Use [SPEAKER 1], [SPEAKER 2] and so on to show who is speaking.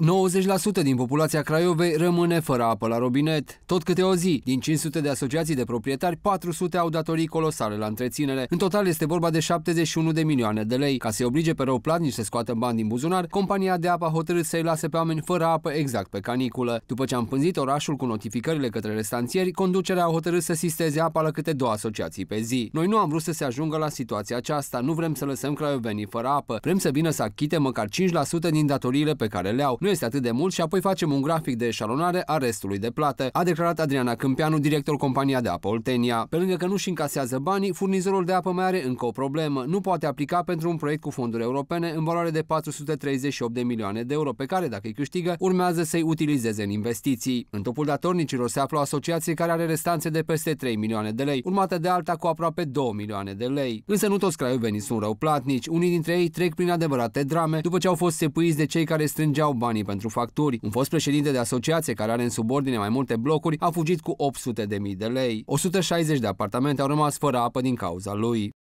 [SPEAKER 1] 90% din populația Craiovei rămâne fără apă la robinet. Tot câte o zi, din 500 de asociații de proprietari, 400 au datorii colosale la întreținere. În total este vorba de 71 de milioane de lei. Ca să-i oblige pe răuplatnici să scoată bani din buzunar, compania de apă a hotărât să-i lase pe oameni fără apă exact pe caniculă. După ce a împânzit orașul cu notificările către restanțieri, conducerea a hotărât să sisteze apa la câte două asociații pe zi. Noi nu am vrut să se ajungă la situația aceasta, nu vrem să lăsăm craiovenii fără apă, vrem să vină să achite măcar 5% din datoriile pe care le au nu este atât de mult și apoi facem un grafic de eșalonare a restului de plată, a declarat Adriana Câmpianu, director compania de apă Oltenia. Pe lângă că nu-și încasează banii, furnizorul de apă mai are încă o problemă. Nu poate aplica pentru un proiect cu fonduri europene în valoare de 438 de milioane de euro, pe care, dacă îi câștigă, urmează să-i utilizeze în investiții. În topul datornicilor se află o asociație care are restanțe de peste 3 milioane de lei, urmată de alta cu aproape 2 milioane de lei. Însă nu toți craiovenii sunt platnici. Unii dintre ei trec prin adevărate drame după ce au fost sepuiți de cei care strângeau bani banii pentru facturi. Un fost președinte de asociație care are în subordine mai multe blocuri a fugit cu 800.000 de de lei. 160 de apartamente au rămas fără apă din cauza lui.